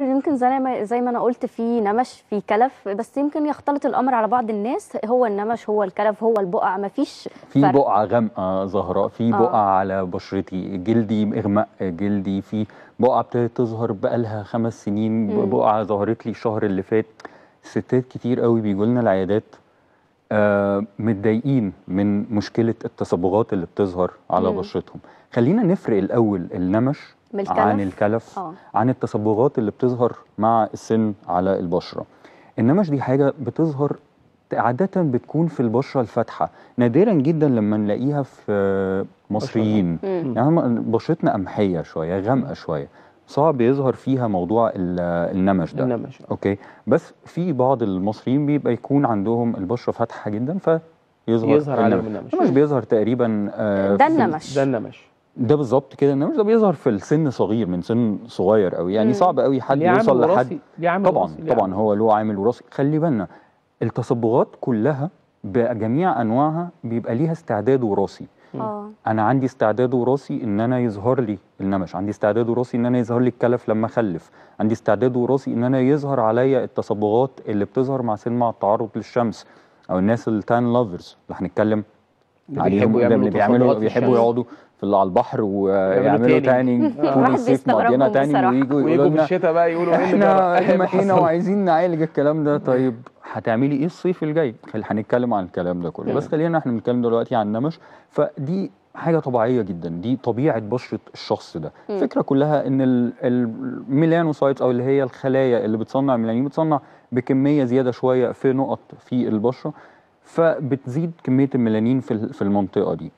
يمكن زي ما زي ما انا قلت في نمش في كلف بس يمكن يختلط الامر على بعض الناس هو النمش هو الكلف هو البقع ما فيش في بقع غامقه زهراء في آه. بقع على بشرتي جلدي اغماء جلدي في بقعه ابتدت تظهر بقى لها خمس سنين بقع بقعه ظهرت لي الشهر اللي فات ستات كتير قوي بيجوا لنا العيادات آه متضايقين من مشكله التصبغات اللي بتظهر على مم. بشرتهم خلينا نفرق الاول النمش الكلف عن الكلف أوه. عن التصبغات اللي بتظهر مع السن على البشره النمش دي حاجه بتظهر عادة بتكون في البشرة الفاتحة نادرا جدا لما نلاقيها في مصريين يعني بشرتنا قمحية شوية غامقة شوية صعب يظهر فيها موضوع النمش ده النمش. اوكي بس في بعض المصريين بيبقى يكون عندهم البشره فاتحه جدا فيظهر يظهر النمش. النمش. النمش بيظهر تقريبا آه ده النمش ده النمش ده بالظبط كده انما ده بيظهر في السن صغير من سن صغير قوي يعني صعب قوي حد يوصل لحد طبعا طبعا هو له عامل وراثي خلي بالنا التصبغات كلها بجميع انواعها بيبقى ليها استعداد وراثي اه انا عندي استعداد وراثي ان انا يظهر لي النمش عندي استعداد وراثي ان انا يظهر لي الكلف لما اخلف عندي استعداد وراثي ان انا يظهر عليا التصبغات اللي بتظهر مع سن مع التعرض للشمس او الناس التان لافرز اللي هنتكلم عليهم ده بيعملوا, بيعملوا بيحبوا يقعدوا في على البحر ويعملوا تاني طول الصيف مقضينا تاني ويجوا يقولوا لنا الشتاء بقى يقولوا إيه احنا احنا وعايزين نعالج الكلام ده طيب هتعملي ايه الصيف الجاي؟ هنتكلم عن الكلام ده كله بس خلينا احنا بنتكلم دلوقتي عن نمش فدي حاجه طبيعيه جدا دي طبيعه بشره الشخص ده الفكره كلها ان الميلانوسايتس او اللي هي الخلايا اللي بتصنع الميلانين بتصنع بكميه زياده شويه في نقط في البشره فبتزيد كميه الميلانين في في المنطقه دي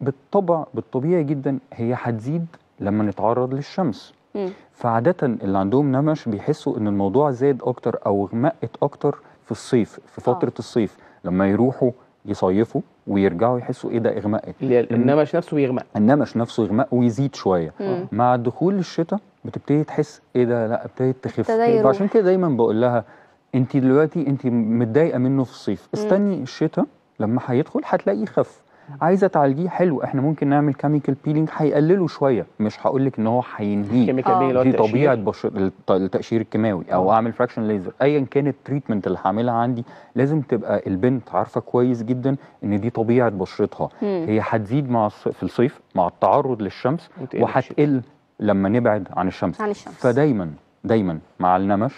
بالطبع بالطبيعي جدا هي هتزيد لما نتعرض للشمس م. فعاده اللي عندهم نمش بيحسوا ان الموضوع زاد اكتر او غمقت اكتر في الصيف في فتره آه. الصيف لما يروحوا يصيفوا ويرجعوا يحسوا ايه ده اغمقت إيه النمش نفسه بيغمق النمش نفسه يغمق ويزيد شويه مم. مع دخول الشتاء بتبتدي تحس ايه ده لا ابتدت تخف عشان كده دايما بقول لها انت دلوقتي انت متضايقه منه في الصيف استني الشتاء لما هيدخل هتلاقيه خف عايزه تعالجيه حلو احنا ممكن نعمل كيميكال بيلينج هيقلله شويه مش هقول لك ان هو هينهيه دي طبيعه بش... التقشير الكيماوي او آه. اعمل فراكشن ليزر ايا كان التريتمنت اللي هعملها عندي لازم تبقى البنت عارفه كويس جدا ان دي طبيعه بشرتها مم. هي هتزيد مع الص... في الصيف مع التعرض للشمس وهتقل لما نبعد عن الشمس. عن الشمس فدايما دايما مع النمش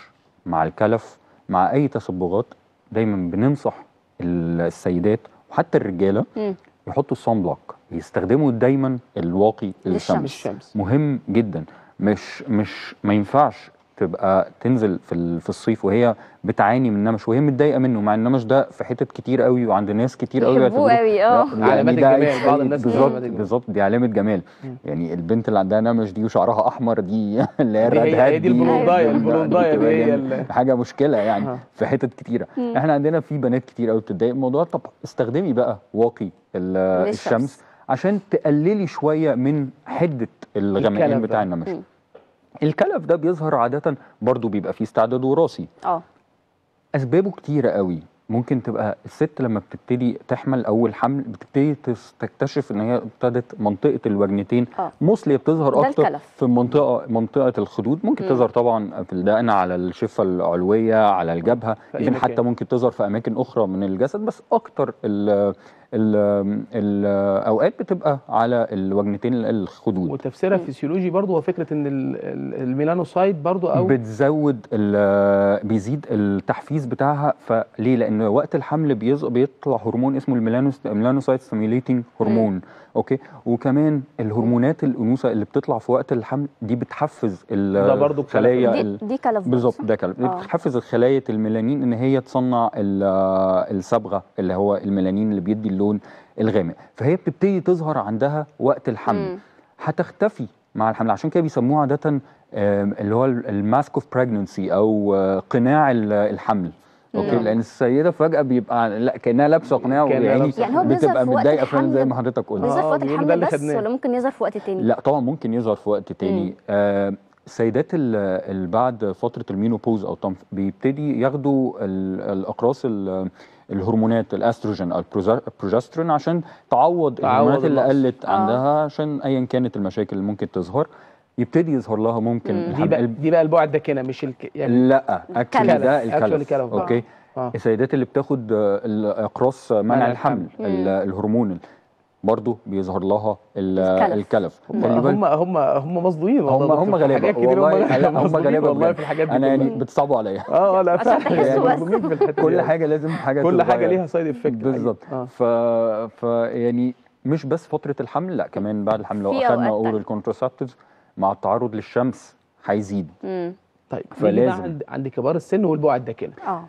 مع الكلف مع اي تصبغات دايما بننصح السيدات وحتى الرجاله مم. يحطوا الصن بلوك يستخدموا دايما الواقي للشمس. للشمس مهم جدا مش مش ما ينفعش تبقى تنزل في في الصيف وهي بتعاني من نمش وهي متضايقه منه مع النمش ده في حتت كتير قوي وعند ناس كتير قوي بيحبوه قوي اه يعني علامات الجمال بعض الناس بالظبط بالظبط دي علامه جمال يعني البنت اللي عندها نمش دي وشعرها احمر دي اللي هي الريد هاد دي البلوندايه البلوندايه دي حاجه مشكله يعني آه. في حتت كتيره احنا عندنا في بنات كتير قوي بتتضايق من الموضوع طب استخدمي بقى واقي الشمس عشان تقللي شويه من حده الغمقان بتاع النمش الكلف ده بيظهر عاده برضو بيبقى فيه استعداد وراثي اه اسبابه كتيره قوي ممكن تبقى الست لما بتبتدي تحمل اول حمل بتبتدي تكتشف ان هي ابتدت منطقه الوجنتين آه. موصلي بتظهر اكتر في منطقه منطقه الخدود ممكن م. تظهر طبعا في الدقن على الشفه العلويه على الجبهه يمكن يعني. حتى ممكن تظهر في اماكن اخرى من الجسد بس اكتر ال الاوقات بتبقى على الوجنتين الخدود وتفسيرها فيسيولوجي برضو هو فكره ان الميلانوسايد برضو او بتزود بيزيد التحفيز بتاعها فليه لان ان وقت الحمل بيطلع هرمون اسمه الميلانوسايت ستيميليتنج هرمون اوكي وكمان الهرمونات الانوثه اللي بتطلع في وقت الحمل دي بتحفز ده برضو الخلايا دي, ال... دي كلف بالظبط ده كلف آه. بتحفز الخلايا الميلانين ان هي تصنع الصبغه اللي هو الميلانين اللي بيدي اللون الغامق فهي بتبتدي تظهر عندها وقت الحمل هتختفي مع الحمل عشان كده بيسموه عاده اللي هو الماسك اوف بريجننسي او آه، قناع الحمل اوكي لان السيده فجاه بيبقى لا كانها لابسه قناع يعني بتبقى متضايقه فعلا زي ما حضرتك قلت بيظهر في آه، وقت الحمل بس ولا ممكن يظهر في وقت تاني لا طبعا ممكن يظهر في وقت تاني آه السيدات اللي بعد فتره المينوبوز او بيبتدي ياخدوا الاقراص الهرمونات الاستروجين او البروجسترون عشان تعوض الهرمونات اللي قلت عندها آه. عشان ايا كانت المشاكل اللي ممكن تظهر يبتدي يظهر لها ممكن دي بقى دي بقى البعد ده كده مش الك... يعني لا اكشلي ده الكلف اوكي آه. السيدات اللي بتاخد اقراص منع الحمل الهرمون برضه بيظهر لها الكلف هم هم هم مظلومين هم هم غلابه والله هم غلابه والله في الحاجات دي انا يعني بتصعبوا عليا اه لا يعني كل يعني حاجه لازم حاجه كل حاجه ليها سايد افكت بالظبط أيوة. آه. ف فيعني مش بس فتره الحمل لا كمان بعد الحمل لو اخذنا اورال كونتراسبتيفز مع التعرض للشمس هيزيد طيب فلازم عند عند كبار السن والبقع الداكنه اه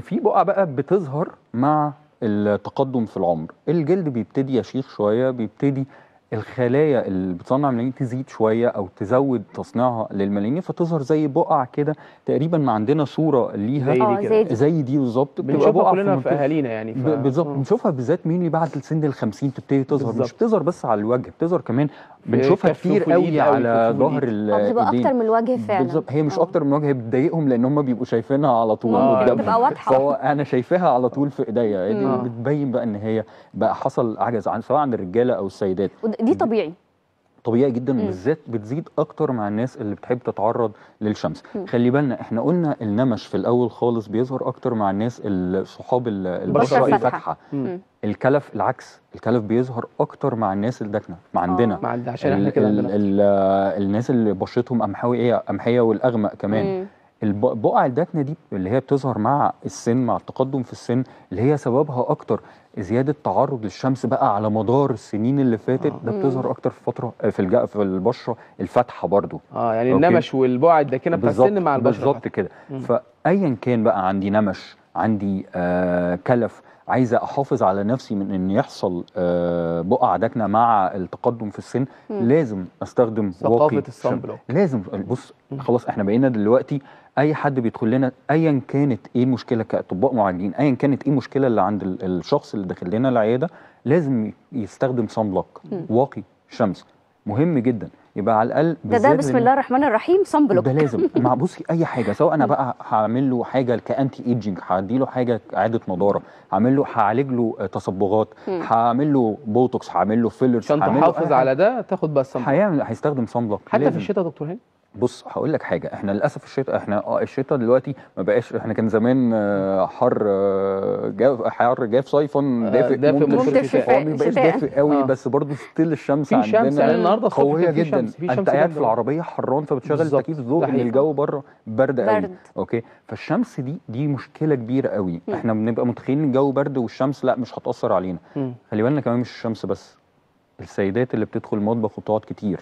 في بقع بقى بتظهر مع التقدم في العمر الجلد بيبتدي يشيخ شويه بيبتدي الخلايا اللي بتصنع الملايين تزيد شويه او تزود تصنيعها للملانين فتظهر زي بقع كده تقريبا ما عندنا صوره ليها زي دي, آه، كده. زي دي بالظبط بتبقى بقع كلنا في, في اهالينا يعني ف... بالظبط آه. بنشوفها بالذات مين اللي بعد سن ال 50 تبتدي تظهر بالزبط. مش بتظهر بس على الوجه بتظهر كمان بنشوفها كتير قوي على ظهر ال آه، بتبقى اكتر من الوجه فعلا بالظبط هي مش اكتر من الوجه هي بتضايقهم لان هم بيبقوا شايفينها على طول اه بتبقى واضحه فهو انا شايفاها على طول في ايديا يعني بتبين بقى ان هي بقى حصل عجز عن سواء عند الرجاله او السيدات دي طبيعي طبيعي جدا وبالذات بتزيد اكتر مع الناس اللي بتحب تتعرض للشمس م. خلي بالنا احنا قلنا النمش في الاول خالص بيظهر اكتر مع الناس الصحاب البشره الفاتحه الكلف العكس الكلف بيظهر اكتر مع الناس الداكنه مع آه. عندنا عشان احنا كده الناس اللي بشرتهم قمحاويه قمحيه والاغمق كمان م. البقع الدكنة دي اللي هي بتظهر مع السن مع التقدم في السن اللي هي سببها اكتر زياده تعرض للشمس بقى على مدار السنين اللي فاتت آه. ده بتظهر اكتر في فتره في الج... في البشره الفاتحه برضو اه يعني أوكي. النمش والبقع الداكنه بتاع السن مع البشره بالظبط كده فايا كان بقى عندي نمش عندي آه كلف عايزه احافظ على نفسي من ان يحصل آه بقع دكنه مع التقدم في السن مم. لازم استخدم ثقافه الصن بلوك لازم بص خلاص احنا بقينا دلوقتي اي حد بيدخل لنا ايا كانت ايه المشكله كاطباء معالجين ايا كانت ايه المشكله اللي عند الشخص اللي داخل لنا العياده لازم يستخدم صن بلوك واقي شمس مهم جدا يبقى على الاقل ده ده بسم الله الرحمن الرحيم صن بلوك ده لازم مع بصي اي حاجه سواء انا بقى هعمل له حاجه كانتي ايدجنج هدي له حاجه اعاده نضاره هعمل له هعالج له تصبغات هعمل له بوتوكس هعمل له فيلرز عشان تحافظ على ده تاخد بقى الصن هيعمل هيستخدم صن بلوك حتى لازم. في الشتاء دكتور هاني بص هقول لك حاجه احنا للاسف الشتاء احنا اه الشتاء دلوقتي ما بقاش احنا كان زمان آه، حر آه، جاف حر جاف صيفا آه، دافئ دافئ منتشف هو ما بقاش دافئ قوي آه. بس برضه ستيل الشمس عندنا شمس يعني النهارده قويه جدا شمس. انت قاعد في العربيه حران فبتشغل التكييف الضوء ان الجو بره برد قوي برد. اوكي فالشمس دي دي مشكله كبيره قوي م. احنا بنبقى متخيلين الجو برد والشمس لا مش هتاثر علينا م. خلي بالنا كمان مش الشمس بس السيدات اللي بتدخل المطبخ وبتقعد كتير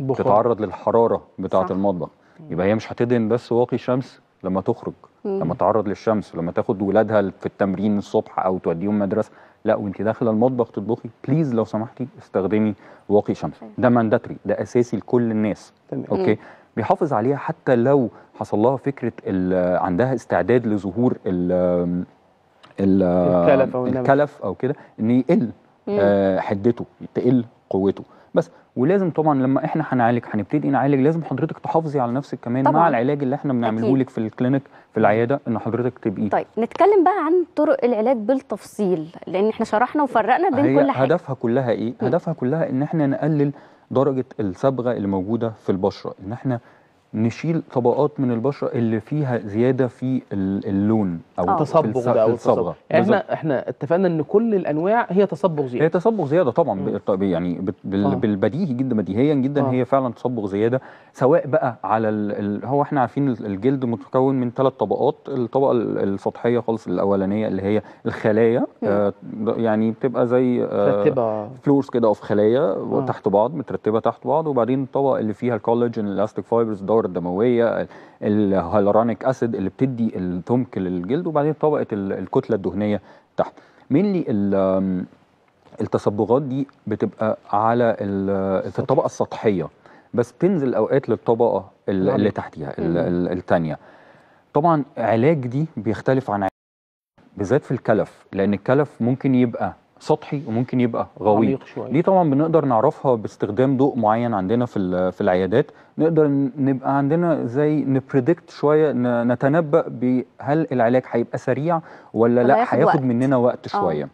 بتتعرض للحراره بتاعه المطبخ يبقى هي مش هتدهن بس واقي شمس لما تخرج مم. لما تعرض للشمس لما تاخد ولادها في التمرين الصبح او توديهم مدرسه لا وانت داخله المطبخ تطبخي بليز لو سمحتي استخدمي واقي شمس ده مانداتري ده اساسي لكل الناس تمام. اوكي مم. بيحافظ عليها حتى لو حصل لها فكره عندها استعداد لظهور ال الكلف او, الكلف أو كده ان يقل آه، حدته تقل قوته بس ولازم طبعا لما احنا هنعالج هنبتدي نعالج لازم حضرتك تحافظي على نفسك كمان طبعاً. مع العلاج اللي احنا بنعمله لك في الكلينيك في العياده ان حضرتك تبقي طيب نتكلم بقى عن طرق العلاج بالتفصيل لان احنا شرحنا وفرقنا بين كل حاجه هدفها كلها ايه؟ هدفها كلها ان احنا نقلل درجه الصبغه اللي موجوده في البشره ان احنا نشيل طبقات من البشره اللي فيها زياده في اللون او آه. التصبغ تصبغ ده او الصبغه يعني احنا احنا اتفقنا ان كل الانواع هي تصبغ زياده هي تصبغ زياده طبعا يعني آه. بالبديهي جدا بديهيا جدا آه. هي فعلا تصبغ زياده سواء بقى على ال... هو احنا عارفين الجلد متكون من ثلاث طبقات الطبقه السطحيه خالص الاولانيه اللي هي الخلايا آه يعني بتبقى زي آه فلورس كده او في خلايا آه. تحت بعض مترتبه تحت بعض وبعدين الطبقه اللي فيها الكولاجين الاستيك فايبرز الدوره الدمويه الهيلورونيك اسيد اللي بتدي الثمك للجلد وبعدين طبقه الكتله الدهنيه تحت مينلي التصبغات دي بتبقى على في الطبقه السطحيه بس بتنزل اوقات للطبقه اللي, اللي نعم. تحتيها الثانيه طبعا علاج دي بيختلف عن بالذات في الكلف لان الكلف ممكن يبقى سطحي وممكن يبقى شوية. دي طبعا بنقدر نعرفها باستخدام ضوء معين عندنا في في العيادات نقدر نبقى عندنا زي نبريدكت شويه نتنبأ بهل العلاج هيبقى سريع ولا لا هياخد مننا وقت آه. شويه آه.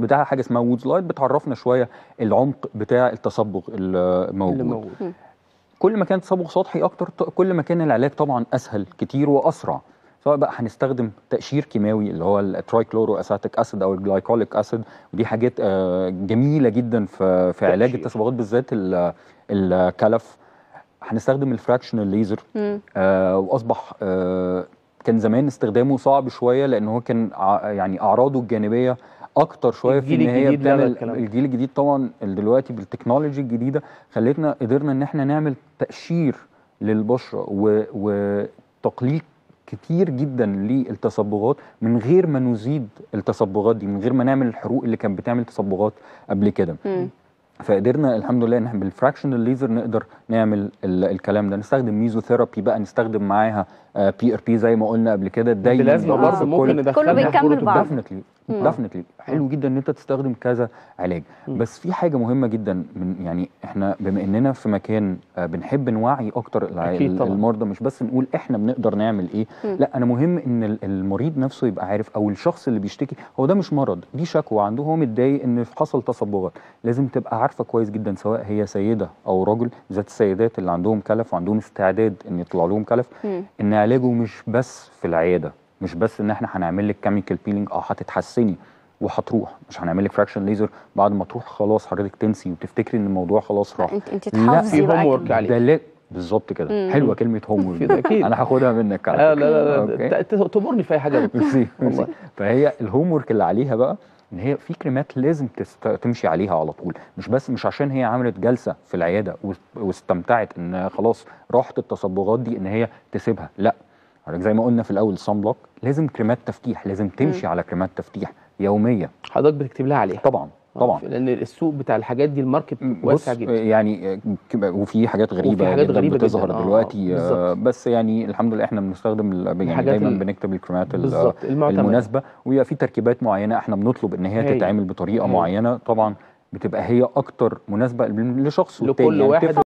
بتاع حاجه اسمها وودز لايت بتعرفنا شويه العمق بتاع التصبغ الموجود, الموجود. كل ما كان تصبغ سطحي اكتر كل ما كان العلاج طبعا اسهل كتير واسرع سواء بقى هنستخدم تقشير كيماوي اللي هو الترايكلورو اساتيك اسيد او الجلايكوليك اسيد ودي حاجات آه، جميله جدا في في علاج التصبغات بالذات الكلف هنستخدم الفراكشنال آه، ليزر واصبح آه، كان زمان استخدامه صعب شويه لان هو كان يعني اعراضه الجانبيه اكتر شويه في ان هي بتعمل الجيل الجديد طبعا دلوقتي بالتكنولوجي الجديده خلتنا قدرنا ان احنا نعمل تقشير للبشره وتقليل كتير جدا للتصبغات من غير ما نزيد التصبغات دي من غير ما نعمل الحروق اللي كانت بتعمل تصبغات قبل كده فقدرنا الحمد لله ان احنا بالفراكشنال ليزر نقدر نعمل الكلام ده نستخدم ميزوثيرابي بقى نستخدم معاها بي ار بي زي ما قلنا قبل كده دايما لازم آه، برضه ممكن ندخلها كله بيكمل بعض ديفنتلي حلو جدا ان انت تستخدم كذا علاج بس في حاجه مهمه جدا من يعني احنا بما اننا في مكان آه، بنحب نوعي اكتر المرضى مش بس نقول احنا بنقدر نعمل ايه لا انا مهم ان المريض نفسه يبقى عارف او الشخص اللي بيشتكي هو ده مش مرض دي شكوى عنده هو متضايق ان حصل تصبغات لازم تبقى عارفه كويس جدا سواء هي سيده او رجل ذات السيدات اللي عندهم كلف وعندهم استعداد ان يطلع لهم كلف ان علاجه مش بس في العياده مش بس ان احنا هنعمل لك كيميكال بيلينج اه هتتحسني وهتروح مش هنعمل لك فراكشن ليزر بعد ما تروح خلاص حضرتك تنسي وتفتكري ان الموضوع خلاص راح انت انت تحافظي لا في هوم ورك عليه بالظبط كده حلوه كلمه هوم ورك اكيد انا هاخدها منك على آه لا لا لا تمرني في اي حاجه ميرسي فهي الهوم ورك اللي عليها بقى ان هي في كريمات لازم تمشي عليها على طول مش بس مش عشان هي عملت جلسه في العياده واستمتعت ان خلاص راحت التصبغات دي ان هي تسيبها لا حضرتك زي ما قلنا في الاول الصن بلوك لازم كريمات تفتيح لازم تمشي م. على كريمات تفتيح يوميه حضرتك بتكتب لها عليها طبعا آه، طبعا لان السوق بتاع الحاجات دي الماركت واسع جدا يعني وفي حاجات غريبه وفي حاجات جداً غريبه بتظهر جداً. آه، دلوقتي آه, بس يعني الحمد لله احنا بنستخدم يعني دايما ال... بنكتب الكريمات المناسبه ويبقى في تركيبات معينه احنا بنطلب ان هي, تتعمل بطريقه هي. معينه طبعا بتبقى هي اكتر مناسبه لشخص لكل يعني واحد